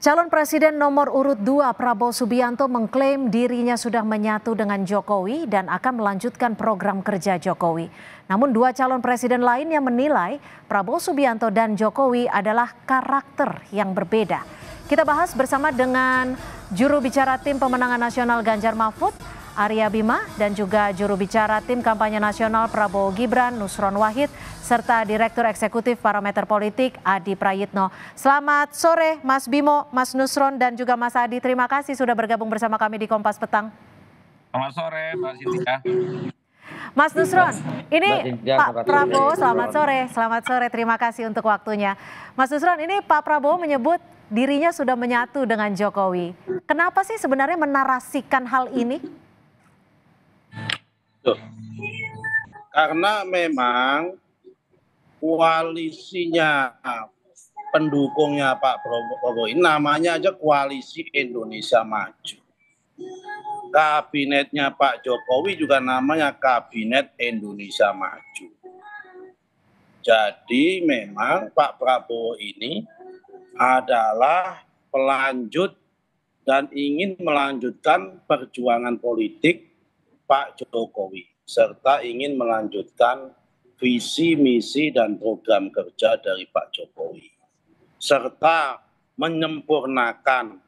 Calon Presiden nomor urut 2 Prabowo Subianto mengklaim dirinya sudah menyatu dengan Jokowi dan akan melanjutkan program kerja Jokowi. Namun dua calon presiden lain yang menilai Prabowo Subianto dan Jokowi adalah karakter yang berbeda. Kita bahas bersama dengan juru bicara tim pemenangan nasional Ganjar Mahfud, Arya Bima dan juga juru bicara tim kampanye nasional Prabowo Gibran Nusron Wahid serta Direktur Eksekutif Parameter Politik Adi Prayitno. Selamat sore Mas Bimo, Mas Nusron dan juga Mas Adi. Terima kasih sudah bergabung bersama kami di Kompas Petang. Selamat sore Mbak Sintia. Mas Nusron, ini Pak Prabowo, selamat sore, selamat sore, terima kasih untuk waktunya. Mas Nusron, ini Pak Prabowo menyebut dirinya sudah menyatu dengan Jokowi. Kenapa sih sebenarnya menarasikan hal ini? Tuh. Karena memang koalisinya pendukungnya Pak Prabowo ini namanya aja koalisi Indonesia Maju. Kabinetnya Pak Jokowi juga namanya Kabinet Indonesia Maju. Jadi memang Pak Prabowo ini adalah pelanjut dan ingin melanjutkan perjuangan politik Pak Jokowi serta ingin melanjutkan visi, misi, dan program kerja dari Pak Jokowi serta menyempurnakan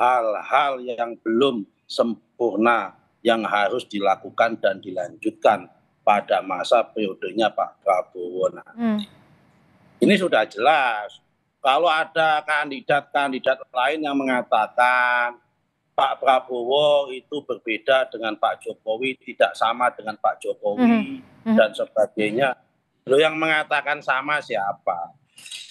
hal-hal yang belum sempurna yang harus dilakukan dan dilanjutkan pada masa periodenya Pak Prabowo nanti. Hmm. Ini sudah jelas. Kalau ada kandidat-kandidat lain yang mengatakan Pak Prabowo itu berbeda dengan Pak Jokowi, tidak sama dengan Pak Jokowi mm-hmm. dan sebagainya. Lalu yang mengatakan sama siapa?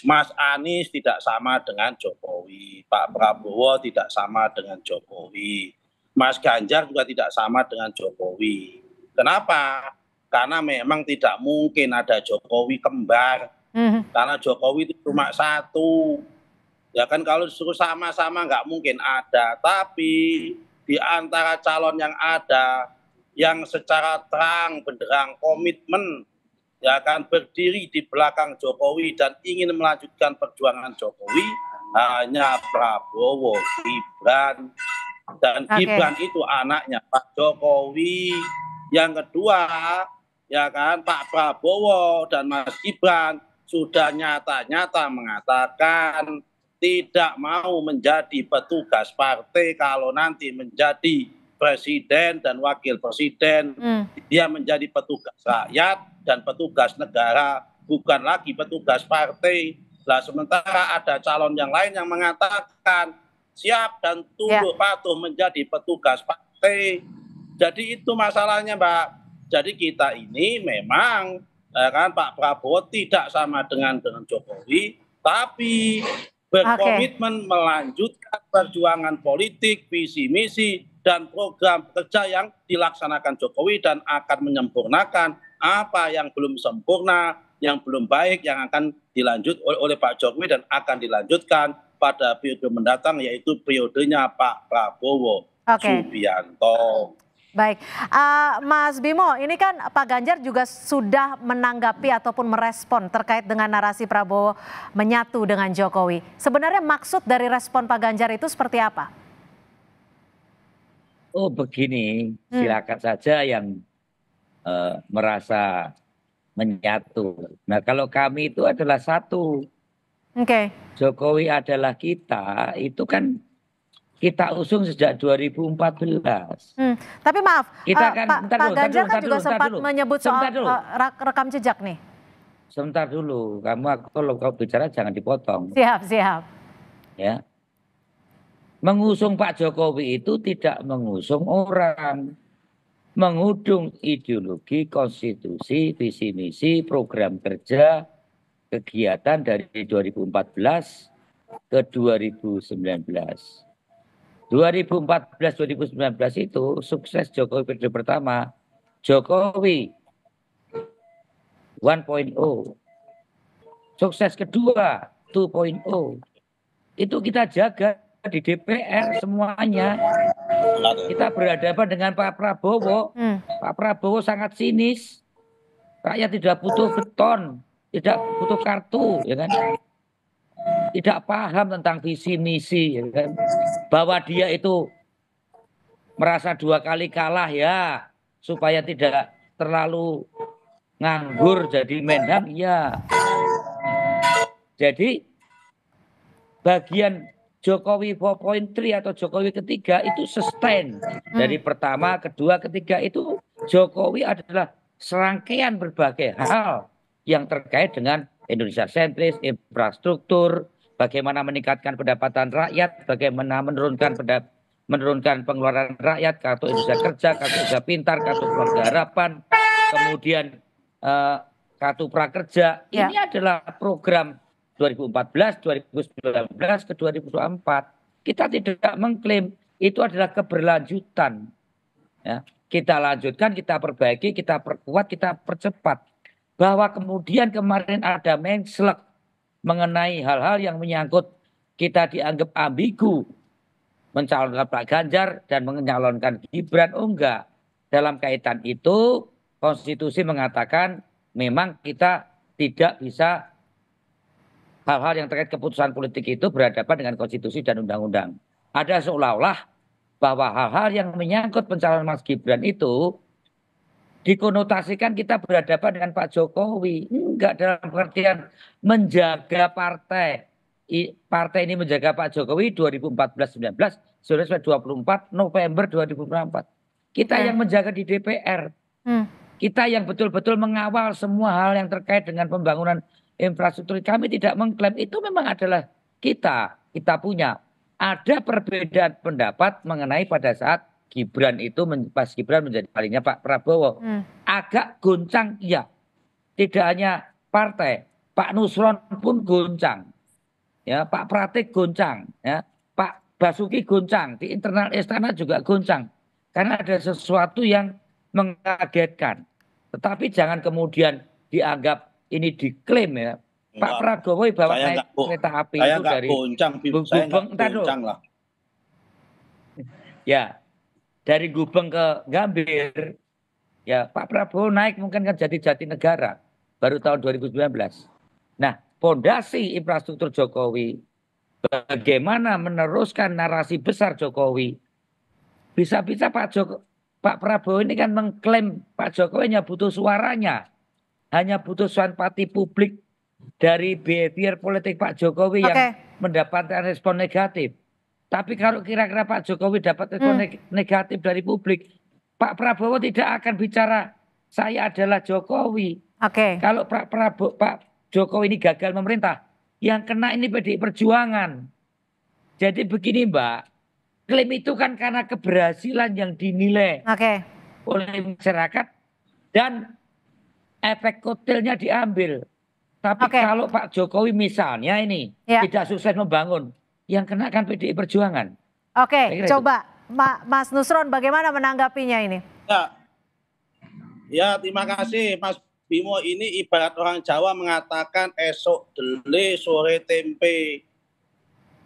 Mas Anies tidak sama dengan Jokowi, Pak Prabowo tidak sama dengan Jokowi, Mas Ganjar juga tidak sama dengan Jokowi. Kenapa? Karena memang tidak mungkin ada Jokowi kembar, mm-hmm. karena Jokowi itu cuma satu Ya kan kalau disuruh sama-sama nggak mungkin ada. Tapi di antara calon yang ada yang secara terang benderang komitmen ya akan berdiri di belakang Jokowi dan ingin melanjutkan perjuangan Jokowi hanya Prabowo Gibran dan okay. Gibran itu anaknya Pak Jokowi yang kedua ya kan Pak Prabowo dan Mas Gibran sudah nyata-nyata mengatakan tidak mau menjadi petugas partai kalau nanti menjadi presiden dan wakil presiden hmm. dia menjadi petugas rakyat dan petugas negara bukan lagi petugas partai lah sementara ada calon yang lain yang mengatakan siap dan tunduk yeah. patuh menjadi petugas partai jadi itu masalahnya mbak jadi kita ini memang eh, kan Pak Prabowo tidak sama dengan dengan Jokowi tapi berkomitmen melanjutkan perjuangan politik, visi misi dan program kerja yang dilaksanakan Jokowi dan akan menyempurnakan apa yang belum sempurna, yang belum baik yang akan dilanjut oleh, oleh Pak Jokowi dan akan dilanjutkan pada periode mendatang yaitu periodenya Pak Prabowo okay. Subianto. Baik, uh, Mas Bimo, ini kan Pak Ganjar juga sudah menanggapi ataupun merespon terkait dengan narasi Prabowo menyatu dengan Jokowi. Sebenarnya maksud dari respon Pak Ganjar itu seperti apa? Oh begini, hmm. silakan hmm. saja yang uh, merasa menyatu. Nah kalau kami itu adalah satu. Okay. Jokowi adalah kita, itu kan kita usung sejak 2014. Hmm, tapi maaf, kita uh, kan, Pak, Pak Ganjar kan juga sempat menyebut soal dulu. Uh, rekam jejak nih. Sebentar dulu, kamu kalau kau bicara jangan dipotong. Siap, siap. Ya, mengusung Pak Jokowi itu tidak mengusung orang, mengudung ideologi, konstitusi, visi misi, program kerja, kegiatan dari 2014 ke 2019 2014-2019 itu sukses Jokowi periode pertama, Jokowi 1.0. Sukses kedua 2.0. Itu kita jaga di DPR semuanya. Kita berhadapan dengan Pak Prabowo. Hmm. Pak Prabowo sangat sinis. Rakyat tidak butuh beton, tidak butuh kartu, ya kan? Tidak paham tentang visi misi, ya kan? bahwa dia itu merasa dua kali kalah ya supaya tidak terlalu nganggur jadi menang ya jadi bagian Jokowi 4.3 atau Jokowi ketiga itu sustain hmm. dari pertama, kedua, ketiga itu Jokowi adalah serangkaian berbagai hal yang terkait dengan Indonesia sentris, infrastruktur, bagaimana meningkatkan pendapatan rakyat, bagaimana menurunkan menurunkan pengeluaran rakyat, kartu Indonesia Kerja, kartu Indonesia Pintar, kartu Keluarga Harapan, kemudian uh, kartu Prakerja. Ya. Ini adalah program 2014, 2019 ke 2024. Kita tidak mengklaim itu adalah keberlanjutan. Ya, kita lanjutkan, kita perbaiki, kita perkuat, kita percepat. Bahwa kemudian kemarin ada menslek mengenai hal-hal yang menyangkut kita dianggap ambigu mencalonkan Pak Ganjar dan mencalonkan Gibran oh dalam kaitan itu konstitusi mengatakan memang kita tidak bisa hal-hal yang terkait keputusan politik itu berhadapan dengan konstitusi dan undang-undang ada seolah-olah bahwa hal-hal yang menyangkut pencalonan Mas Gibran itu dikonotasikan kita berhadapan dengan Pak Jokowi enggak dalam pengertian menjaga partai. Partai ini menjaga Pak Jokowi 2014-19, sudah sampai 24 November 2024. Kita hmm. yang menjaga di DPR. Hmm. Kita yang betul-betul mengawal semua hal yang terkait dengan pembangunan infrastruktur. Kami tidak mengklaim itu memang adalah kita, kita punya. Ada perbedaan pendapat mengenai pada saat Gibran itu pas Gibran menjadi palingnya Pak Prabowo. Hmm. Agak goncang iya, tidak hanya partai, Pak Nusron pun goncang. Ya, Pak Pratik goncang, ya. Pak Basuki goncang, di internal istana juga goncang. Karena ada sesuatu yang mengagetkan. Tetapi jangan kemudian dianggap ini diklaim ya. Enggak. Pak Prabowo bawa saya naik enggak, kereta api saya itu dari goncang, saya Gubeng goncang lah. Ya, dari Gubeng ke Gambir, ya Pak Prabowo naik mungkin kan jadi jati negara baru tahun 2019. Nah, fondasi infrastruktur Jokowi, bagaimana meneruskan narasi besar Jokowi, bisa-bisa Pak Joko, Pak Prabowo ini kan mengklaim Pak Jokowi hanya butuh suaranya, hanya butuh pati publik dari behavior politik Pak Jokowi okay. yang mendapatkan respon negatif. Tapi kalau kira-kira Pak Jokowi dapat respon hmm. negatif dari publik, Pak Prabowo tidak akan bicara saya adalah Jokowi, Oke. Okay. Kalau Pak Prabowo, Pak Jokowi ini gagal memerintah, yang kena ini PDI Perjuangan. Jadi begini Mbak, klaim itu kan karena keberhasilan yang dinilai okay. oleh masyarakat dan efek kotelnya diambil. Tapi okay. kalau Pak Jokowi misalnya ini ya. tidak sukses membangun, yang kena kan PDI Perjuangan. Oke, okay. coba Ma Mas Nusron bagaimana menanggapinya ini? Ya, ya terima kasih Mas Bimo ini ibarat orang Jawa mengatakan esok dele sore tempe.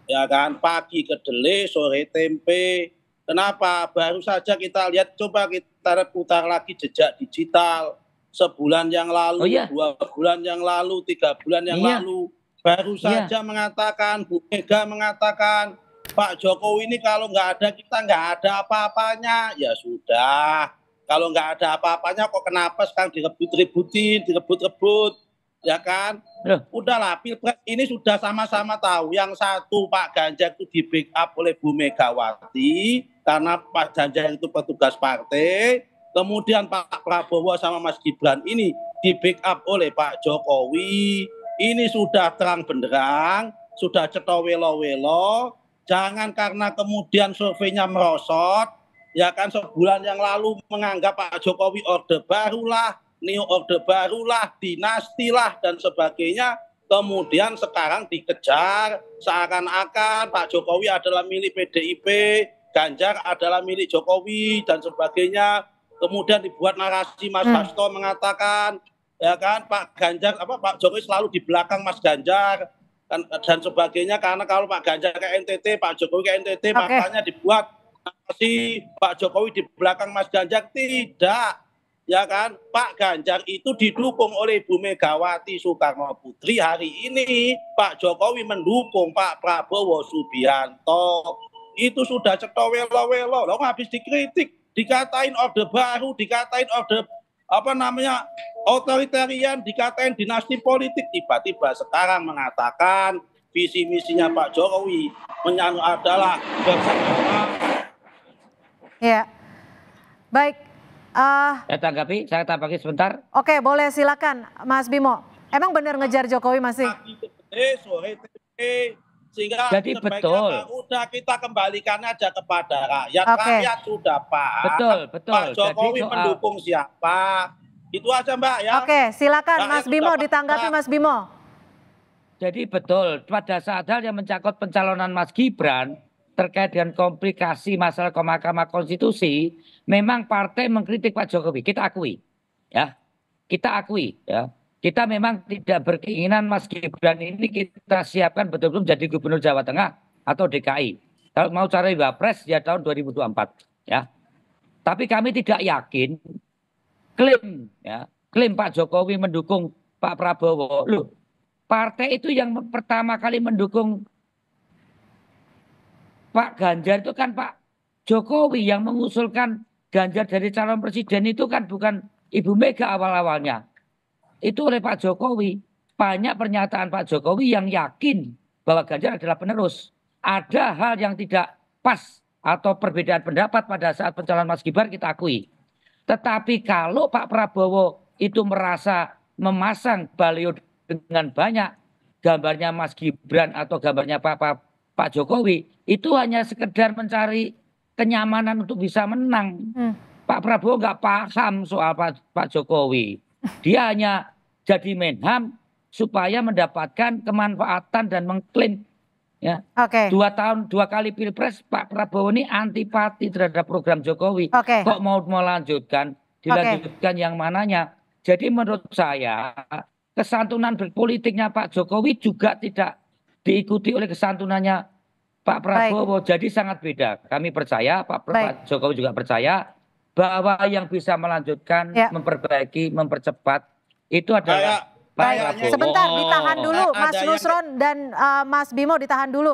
Ya kan, pagi ke kedele sore tempe. Kenapa? Baru saja kita lihat coba kita putar lagi jejak digital sebulan yang lalu, oh, iya. dua bulan yang lalu, tiga bulan yang iya. lalu. Baru iya. saja mengatakan Bu Mega mengatakan Pak Jokowi ini kalau nggak ada kita nggak ada apa-apanya. Ya sudah, kalau nggak ada apa-apanya kok kenapa sekarang direbut-rebutin, direbut-rebut, ya kan? Udahlah, pilpres ini sudah sama-sama tahu. Yang satu Pak Ganjar itu di backup oleh Bu Megawati karena Pak Ganjar itu petugas partai. Kemudian Pak Prabowo sama Mas Gibran ini di backup oleh Pak Jokowi. Ini sudah terang benderang, sudah cetowelo-welo. Jangan karena kemudian surveinya merosot, ya kan sebulan yang lalu menganggap Pak Jokowi orde barulah, new orde barulah, dinastilah dan sebagainya. Kemudian sekarang dikejar seakan-akan Pak Jokowi adalah milik PDIP, Ganjar adalah milik Jokowi dan sebagainya. Kemudian dibuat narasi Mas hmm. mengatakan ya kan Pak Ganjar apa Pak Jokowi selalu di belakang Mas Ganjar dan, dan sebagainya karena kalau Pak Ganjar ke NTT, Pak Jokowi ke NTT okay. makanya dibuat si Pak Jokowi di belakang Mas Ganjar tidak ya kan Pak Ganjar itu didukung oleh Bu Megawati Soekarno Putri hari ini Pak Jokowi mendukung Pak Prabowo Subianto itu sudah cetowelo-welo lo habis dikritik dikatain orde baru dikatain orde apa namanya otoritarian dikatain dinasti politik tiba-tiba sekarang mengatakan visi misinya Pak Jokowi adalah bersama Ya, baik. Uh, saya tanggapi, saya tanggapi sebentar. Oke, okay, boleh silakan, Mas Bimo. Emang benar ngejar Jokowi masih? Sehingga Jadi betul. Sudah kita kembalikan aja kepada rakyat. Okay. Rakyat sudah Pak. Betul, betul. Pak Jokowi Jadi soal... mendukung siapa? Itu aja Mbak ya. Oke, okay, silakan rakyat Mas Bimo ditanggapi Mas Bimo. Jadi betul, pada saat hal yang mencakup pencalonan Mas Gibran, terkait dengan komplikasi masalah ke Mahkamah Konstitusi, memang partai mengkritik Pak Jokowi. Kita akui, ya, kita akui, ya. Kita memang tidak berkeinginan Mas Gibran ini kita siapkan betul-betul menjadi Gubernur Jawa Tengah atau DKI. Kalau mau cari wapres ya tahun 2024, ya. Tapi kami tidak yakin klaim, ya, klaim Pak Jokowi mendukung Pak Prabowo. Loh, partai itu yang pertama kali mendukung Pak Ganjar itu kan Pak Jokowi yang mengusulkan Ganjar dari calon presiden itu kan bukan Ibu Mega awal-awalnya. Itu oleh Pak Jokowi. Banyak pernyataan Pak Jokowi yang yakin bahwa Ganjar adalah penerus. Ada hal yang tidak pas atau perbedaan pendapat pada saat pencalonan Mas Gibran kita akui. Tetapi kalau Pak Prabowo itu merasa memasang baliho dengan banyak gambarnya Mas Gibran atau gambarnya Pak, Pak Pak Jokowi itu hanya sekedar mencari kenyamanan untuk bisa menang. Hmm. Pak Prabowo nggak paham soal Pak, Pak Jokowi. Dia hanya jadi Menham supaya mendapatkan kemanfaatan dan mengklaim ya. Okay. Dua tahun dua kali pilpres Pak Prabowo ini antipati terhadap program Jokowi. Okay. Kok mau melanjutkan? Dilanjutkan okay. yang mananya? Jadi menurut saya kesantunan berpolitiknya Pak Jokowi juga tidak diikuti oleh kesantunannya Pak Prabowo. Baik. Jadi sangat beda. Kami percaya Pak, Pak Jokowi juga percaya bahwa yang bisa melanjutkan, ya. memperbaiki, mempercepat itu adalah Baik, Pak Baik. Prabowo. Sebentar ditahan dulu Mas Nusron dan uh, Mas Bimo ditahan dulu.